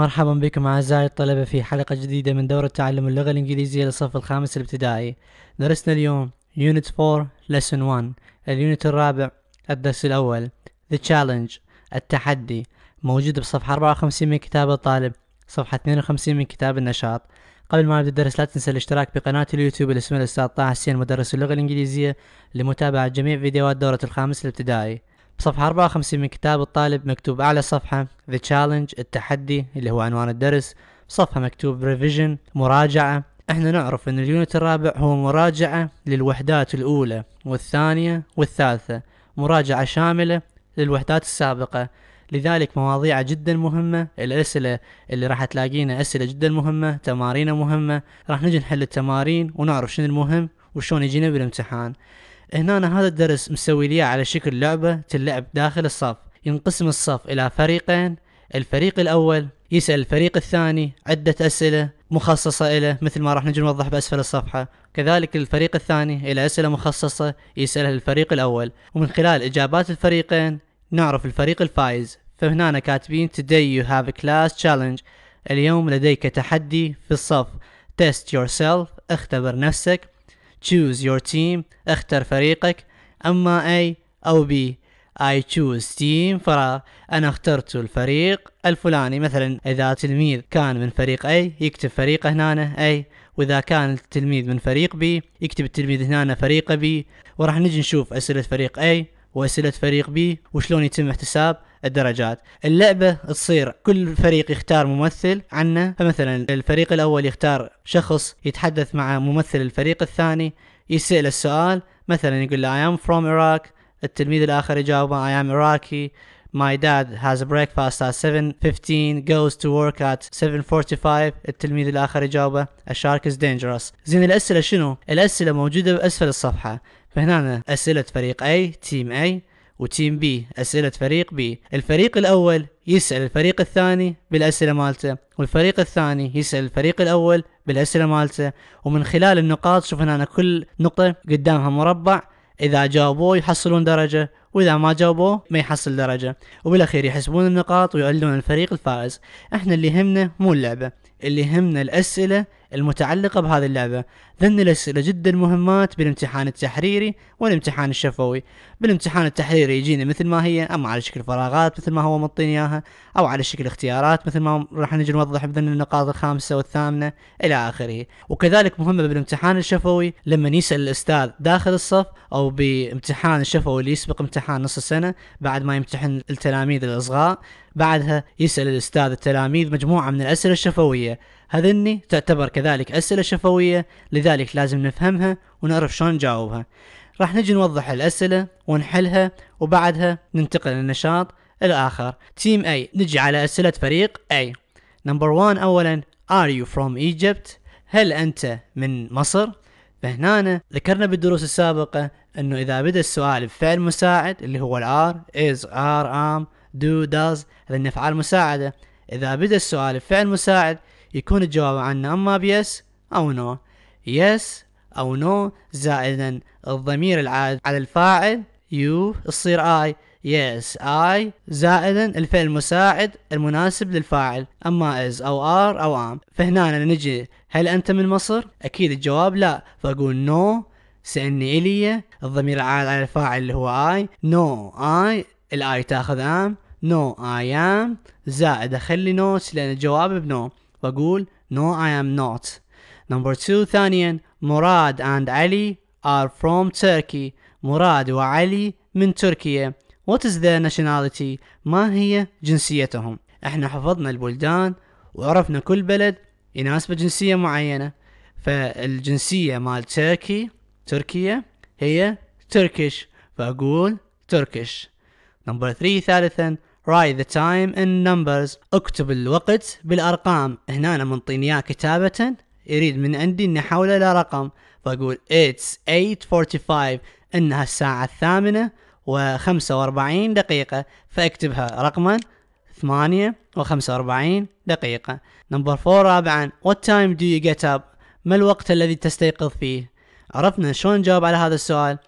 مرحبا بكم أعزائي الطلبة في حلقة جديدة من دورة تعلم اللغة الإنجليزية للصف الخامس الابتدائي درسنا اليوم Unit 4 Lesson 1 اليونت الرابع الدرس الأول The Challenge التحدي موجود بصفحة 54 من كتاب الطالب صفحة 52 من كتاب النشاط قبل ما نبدأ الدرس لا تنسى الاشتراك بقناة اليوتيوب اللي اسمها الأستاذ طه حسين مدرس اللغة الإنجليزية لمتابعة جميع فيديوهات دورة الخامس الابتدائي صفحة 54 من كتاب الطالب مكتوب أعلى صفحة The Challenge التحدي اللي هو عنوان الدرس صفحة مكتوب Revision مراجعة احنا نعرف ان اليونت الرابع هو مراجعة للوحدات الأولى والثانية والثالثة مراجعة شاملة للوحدات السابقة لذلك مواضيع جدا مهمة الأسئلة اللي راح تلاقينا أسئلة جدا مهمة تمارين مهمة راح نجي نحل التمارين ونعرف شنو المهم وشون يجينا بالامتحان هنا أنا هذا الدرس مسوي لي على شكل لعبة تلعب داخل الصف ينقسم الصف إلى فريقين الفريق الأول يسأل الفريق الثاني عدة أسئلة مخصصة إلى مثل ما راح نجي نوضح بأسفل الصفحة كذلك الفريق الثاني إلى أسئلة مخصصة يسألها الفريق الأول ومن خلال إجابات الفريقين نعرف الفريق الفائز فهنا كاتبين today you have a class challenge اليوم لديك تحدي في الصف test yourself اختبر نفسك choose your team اختر فريقك اما A او B I choose team فراغ أنا اخترت الفريق الفلاني مثلا إذا تلميذ كان من فريق A يكتب فريقه هنا A وإذا كان التلميذ من فريق B يكتب التلميذ هنا فريقه B وراح نجي نشوف أسئلة فريق A وأسئلة فريق B وشلون يتم احتساب الدرجات اللعبة تصير كل فريق يختار ممثل عنه فمثلا الفريق الأول يختار شخص يتحدث مع ممثل الفريق الثاني يسأل السؤال مثلا يقول له I am from Iraq التلميذ الآخر يجاوبه I am Iraqi My dad has breakfast at 7.15 goes to work at 7.45 التلميذ الآخر يجاوبه A shark is dangerous زين الأسئلة شنو؟ الأسئلة موجودة بأسفل الصفحة فهنا أسئلة فريق A تيم A وتيم بي أسئلة فريق بي الفريق الأول يسأل الفريق الثاني بالأسئلة مالته والفريق الثاني يسأل الفريق الأول بالأسئلة مالته ومن خلال النقاط شوفنا أنا كل نقطة قدامها مربع إذا جاوبوه يحصلون درجة وإذا ما جاوبوه ما يحصل درجة وبالأخير يحسبون النقاط ويعلون الفريق الفائز احنا اللي يهمنا مو اللعبة اللي يهمنا الأسئلة المتعلقة بهذه اللعبة ذن الأسئلة جدا مهمات بالامتحان التحريري والامتحان الشفوي بالامتحان التحريري يجينا مثل ما هي أما على شكل فراغات مثل ما هو مطين إياها أو على شكل اختيارات مثل ما راح نجي نوضح بذن النقاط الخامسة والثامنة إلى آخره وكذلك مهمة بالامتحان الشفوي لما يسأل الأستاذ داخل الصف أو بامتحان الشفوي اللي يسبق امتحان نص السنة بعد ما يمتحن التلاميذ الأصغاء بعدها يسأل الأستاذ التلاميذ مجموعة من الأسئلة الشفوية هذني تعتبر كذلك أسئلة شفوية لذلك لازم نفهمها ونعرف شلون نجاوبها راح نجي نوضح الأسئلة ونحلها وبعدها ننتقل للنشاط الآخر تيم أي نجي على أسئلة فريق أي نمبر 1 أولا Are you from Egypt؟ هل أنت من مصر؟ فهنا ذكرنا بالدروس السابقة أنه إذا بدأ السؤال بفعل مساعد اللي هو الآر is are am do does هذا أفعال مساعدة إذا بدأ السؤال بفعل مساعد يكون الجواب عنا أما بيس أو نو يس أو نو زائدا الضمير العائد على الفاعل يو تصير آي يس اي زائدا الفعل المساعد المناسب للفاعل أما از أو ار أو ام فهنا نجي هل أنت من مصر؟ أكيد الجواب لا فأقول نو سألني إلي الضمير العائد على الفاعل اللي هو I no I الآي تاخذ am no I am زائد أخلي نوت لأن الجواب بنو بقول no I am not number two ثانيا مراد and Ali are from Turkey مراد وعلي من تركيا what is their nationality ما هي جنسيتهم احنا حفظنا البلدان وعرفنا كل بلد يناسبه جنسية معينة فالجنسية مال تركي تركيا هي تركيش فأقول تركيش نمبر 3 ثالثا write the time in numbers اكتب الوقت بالارقام هنا أنا منطيني اياه كتابة يريد من عندي اني احوله لرقم فاقول it's 8:45 انها الساعة الثامنة و45 دقيقة فاكتبها رقما 8 و45 دقيقة نمبر 4 رابعا what time do you get up ما الوقت الذي تستيقظ فيه عرفنا شلون نجاوب على هذا السؤال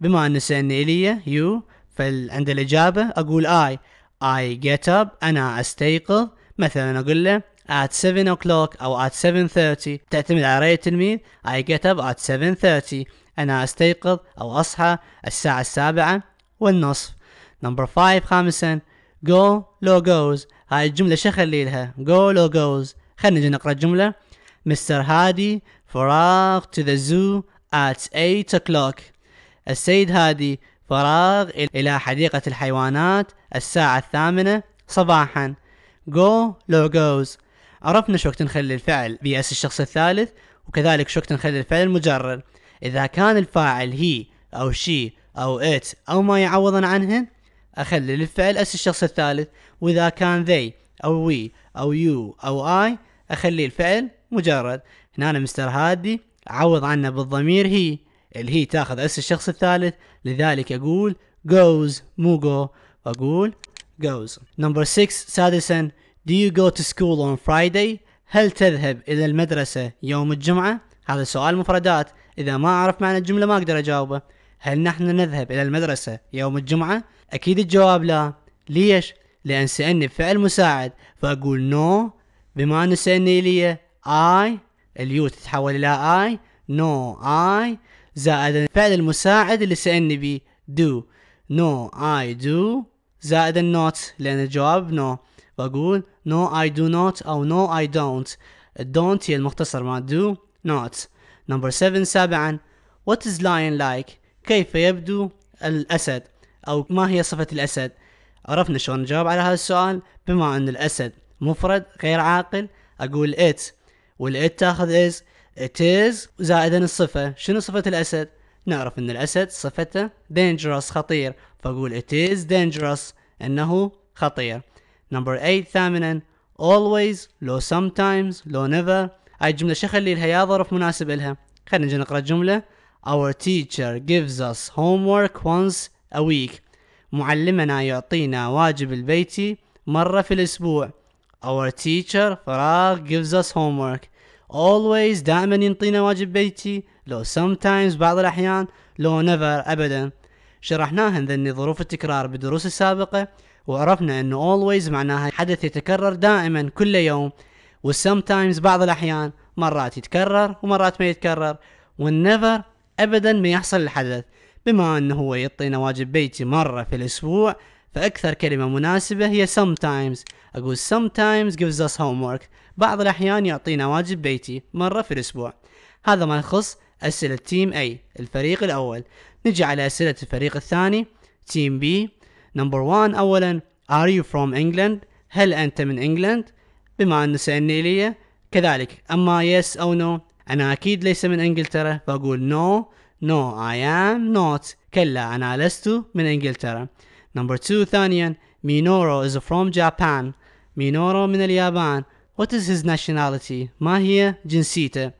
بما ان سألني إلي يو فعند الإجابة أقول I I get up أنا أستيقظ مثلا أقول له at 7 o'clock أو at 7.30 تعتمد على رأي التلميذ I get up at 7.30 أنا أستيقظ أو أصحى الساعة السابعة والنصف number 5 خامسا go low goes هاي الجملة شو أخلي لها go low goes خلينا نجي نقرأ الجملة مستر هادي فراغ to the zoo at 8 o'clock السيد هادي فراغ إلى حديقة الحيوانات الساعة الثامنة صباحا جو لو جوز عرفنا شو وقت نخلي الفعل بيأس الشخص الثالث وكذلك شو وقت نخلي الفعل المجرد إذا كان الفاعل هي أو شي أو إت أو ما يعوضا عنهن أخلي للفعل أس الشخص الثالث وإذا كان they أو we أو you أو I أخلي الفعل مجرد هنا مستر هادي عوض عنا بالضمير هي اللي هي تاخذ اس الشخص الثالث لذلك اقول goes مو go اقول goes نمبر 6 سادسا do you go to school on Friday هل تذهب الى المدرسة يوم الجمعة هذا سؤال مفردات اذا ما اعرف معنى الجملة ما اقدر اجاوبه هل نحن نذهب الى المدرسة يوم الجمعة اكيد الجواب لا ليش لان سألني بفعل مساعد فاقول no بما ان سألني لي I اليو تتحول الى I نو اي زائد الفعل المساعد اللي سألني بي do no I do زائد النوت لأن الجواب no بقول no I do not أو no I don't don't هي المختصر مع do not number 7 سابعا what is lion like كيف يبدو الأسد أو ما هي صفة الأسد عرفنا شلون نجاوب على هذا السؤال بما أن الأسد مفرد غير عاقل أقول it والات تاخذ is It is زائدا الصفة شنو صفة الأسد نعرف أن الأسد صفته dangerous خطير فأقول it is dangerous أنه خطير number 8 ثامنا always لو sometimes لو never هاي الجملة شو أخلي لها يا ظرف مناسب لها خلينا نجي نقرأ الجملة our teacher gives us homework once a week معلمنا يعطينا واجب البيتي مرة في الأسبوع our teacher فراغ gives us homework always دائما ينطينا واجب بيتي لو sometimes بعض الأحيان لو never أبدا شرحناها ذني ظروف التكرار بالدروس السابقة وعرفنا أنه always معناها حدث يتكرر دائما كل يوم والsometimes بعض الأحيان مرات يتكرر ومرات ما يتكرر never أبدا ما يحصل الحدث بما أنه هو يعطينا واجب بيتي مرة في الأسبوع فأكثر كلمة مناسبة هي sometimes أقول sometimes gives us homework بعض الأحيان يعطينا واجب بيتي مرة في الأسبوع هذا ما يخص أسئلة تيم أي الفريق الأول نجي على أسئلة الفريق الثاني تيم بي نمبر وان أولا Are you from England؟ هل أنت من إنجلند؟ بما أن سألني لي كذلك أما yes أو no أنا أكيد ليس من إنجلترا فأقول no No I am not كلا أنا لست من إنجلترا نمبر 2 ثانيا مينورو is from Japan مينورو من اليابان What is his nationality ما هي جنسيته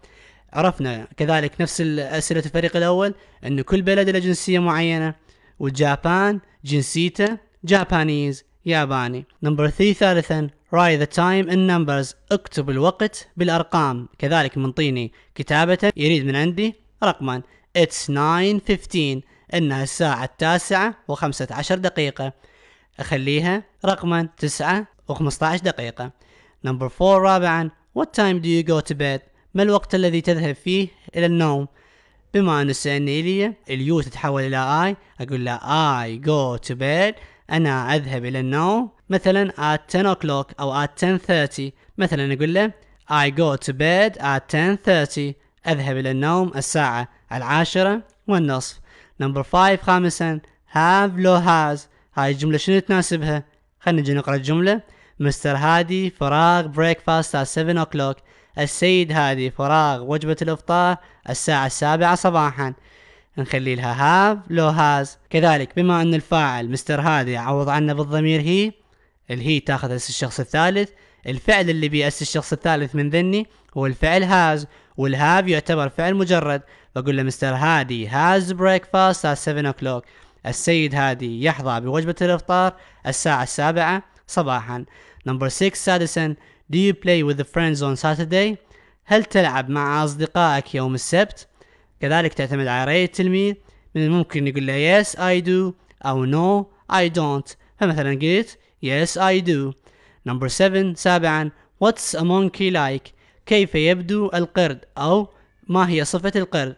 عرفنا كذلك نفس أسئلة الفريق الأول أن كل بلد له جنسية معينة وجابان جنسيته جابانيز ياباني نمبر 3 ثالثا write the time in numbers اكتب الوقت بالأرقام كذلك منطيني كتابة يريد من عندي رقما it's 9.15 إنها الساعة التاسعة وخمسة عشر دقيقة أخليها رقما تسعة وخمسة عشر دقيقة نمبر 4 رابعا What time do you go to bed؟ ما الوقت الذي تذهب فيه إلى النوم؟ بما أن السؤال إلي اليو تتحول إلى I أقول له I go to bed أنا أذهب إلى النوم مثلا at 10 o'clock أو at 10.30 مثلا أقول له I go to bed at 10.30 أذهب إلى النوم الساعة العاشرة والنصف نمبر 5 خامسا have لو has هاي الجملة شنو تناسبها؟ خلينا نجي نقرأ الجملة مستر هادي فراغ بريكفاست على 7 اوكلوك السيد هادي فراغ وجبة الإفطار الساعة السابعة صباحا نخلي لها هاف لو هاز كذلك بما أن الفاعل مستر هادي عوض عنا بالضمير هي الهي تاخذ اس الشخص الثالث الفعل اللي بيأس الشخص الثالث من ذني هو الفعل هاز والهاف يعتبر فعل مجرد بقول له مستر هادي هاز بريكفاست at 7 o'clock السيد هادي يحظى بوجبة الإفطار الساعة السابعة صباحا نمبر 6 سادسا Do you play with the friends on Saturday؟ هل تلعب مع أصدقائك يوم السبت؟ كذلك تعتمد على رأي التلميذ من الممكن يقول له yes I do أو no I don't فمثلا قلت yes I do نمبر 7 سابعا What's a monkey like؟ كيف يبدو القرد أو ما هي صفة القرد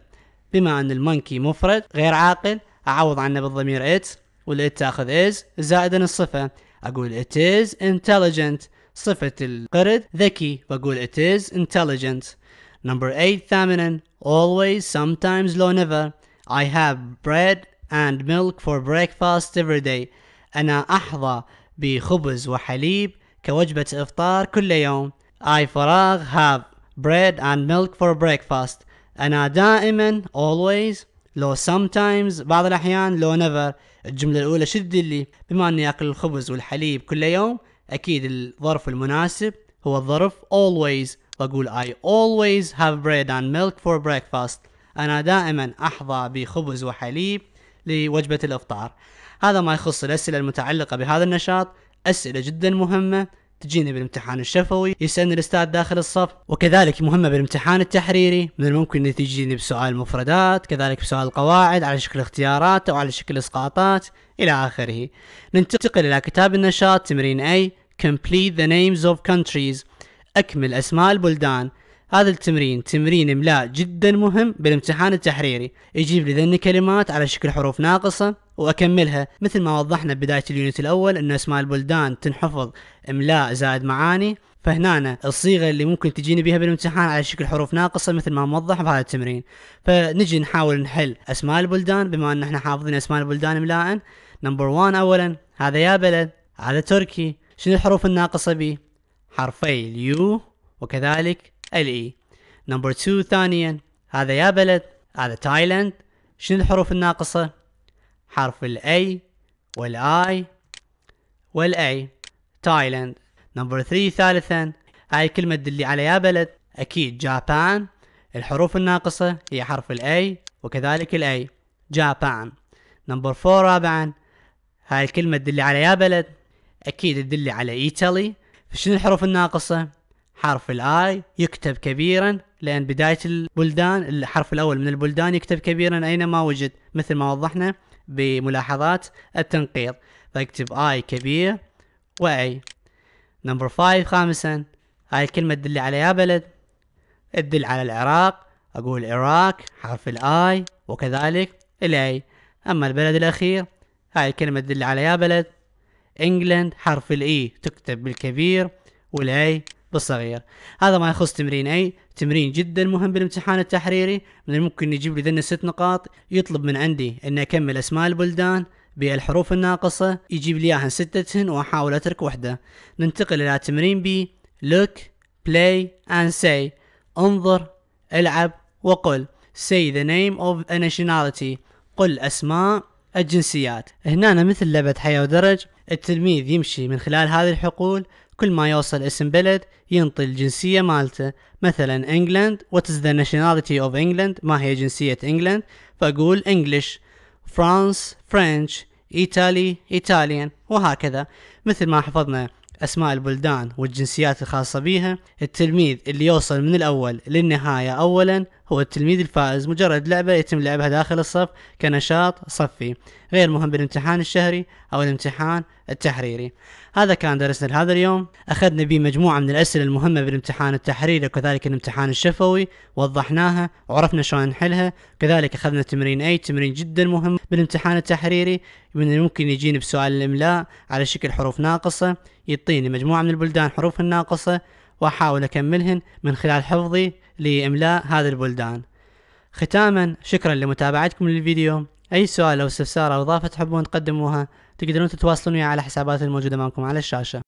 بما أن المونكي مفرد غير عاقل أعوض عنه بالضمير it والإت تاخذ is زائدا الصفة اقول it is intelligent صفة القرد ذكي بقول it is intelligent number 8 ثامنا always sometimes low never I have bread and milk for breakfast every day أنا أحظى بخبز وحليب كوجبة إفطار كل يوم I فراغ have bread and milk for breakfast أنا دائما always لو sometimes بعض الأحيان لو never الجملة الأولى شو تدلي بما أني أكل الخبز والحليب كل يوم أكيد الظرف المناسب هو الظرف always وأقول I always have bread and milk for breakfast أنا دائما أحظى بخبز وحليب لوجبة الإفطار هذا ما يخص الأسئلة المتعلقة بهذا النشاط أسئلة جدا مهمة تجيني بالامتحان الشفوي يسألني الأستاذ داخل الصف وكذلك مهمة بالامتحان التحريري من الممكن أن تجيني بسؤال مفردات كذلك بسؤال قواعد على شكل اختيارات أو على شكل إسقاطات إلى آخره ننتقل إلى كتاب النشاط تمرين A Complete the names of countries أكمل أسماء البلدان هذا التمرين تمرين املاء جدا مهم بالامتحان التحريري يجيب لي ذن كلمات على شكل حروف ناقصة واكملها مثل ما وضحنا بداية اليونت الاول ان اسماء البلدان تنحفظ املاء زائد معاني فهنا الصيغة اللي ممكن تجيني بها بالامتحان على شكل حروف ناقصة مثل ما موضح بهذا التمرين فنجي نحاول نحل اسماء البلدان بما ان احنا حافظين اسماء البلدان املاء نمبر 1 اولا هذا يا بلد هذا تركي شنو الحروف الناقصة بي حرفي اليو وكذلك ال اي نمبر 2 ثانيا هذا يا بلد هذا تايلاند شنو الحروف الناقصة حرف الاي والاي والاي تايلاند نمبر 3 ثالثا هاي الكلمة تدلي على يا بلد أكيد جابان الحروف الناقصة هي حرف الاي وكذلك الاي جابان نمبر 4 رابعا هاي الكلمة تدلي على يا بلد أكيد تدلي على إيطالي فشنو الحروف الناقصة حرف الاي يكتب كبيرا لان بدايه البلدان الحرف الاول من البلدان يكتب كبيرا اينما وجد مثل ما وضحنا بملاحظات التنقيط فاكتب اي كبير واي نمبر 5 خامسا هاي الكلمه تدل على يا بلد تدل على العراق اقول العراق حرف الاي وكذلك الاي اما البلد الاخير هاي الكلمه تدل على يا بلد انجلند حرف الاي e تكتب بالكبير والاي بالصغير هذا ما يخص تمرين اي تمرين جدا مهم بالامتحان التحريري من الممكن يجيب لي ذن ست نقاط يطلب من عندي اني اكمل اسماء البلدان بالحروف الناقصة يجيب لي اياهن ستتهن واحاول اترك وحدة ننتقل الى تمرين بي look play and say انظر العب وقل say the name of a nationality قل اسماء الجنسيات هنا مثل لعبة حياة ودرج التلميذ يمشي من خلال هذه الحقول كل ما يوصل اسم بلد ينطي الجنسية مالته مثلا انجلند وات از ذا ناشوناليتي اوف انجلند ما هي جنسية انجلند فأقول انجلش فرانس فرنش ايطالي ايطاليان وهكذا مثل ما حفظنا اسماء البلدان والجنسيات الخاصة بها التلميذ اللي يوصل من الاول للنهاية اولا هو التلميذ الفائز مجرد لعبة يتم لعبها داخل الصف كنشاط صفي غير مهم بالامتحان الشهري أو الامتحان التحريري هذا كان درسنا لهذا اليوم أخذنا به مجموعة من الأسئلة المهمة بالامتحان التحريري وكذلك الامتحان الشفوي وضحناها وعرفنا شلون نحلها كذلك أخذنا تمرين أي تمرين جدا مهم بالامتحان التحريري من الممكن يجيني بسؤال الإملاء على شكل حروف ناقصة يعطيني مجموعة من البلدان حروف الناقصة وأحاول أكملهن من خلال حفظي لإملاء هذه البلدان ختاما شكرا لمتابعتكم للفيديو أي سؤال أو استفسار أو إضافة تحبون تقدموها تقدرون تتواصلون وياي على حساباتي الموجودة معكم على الشاشة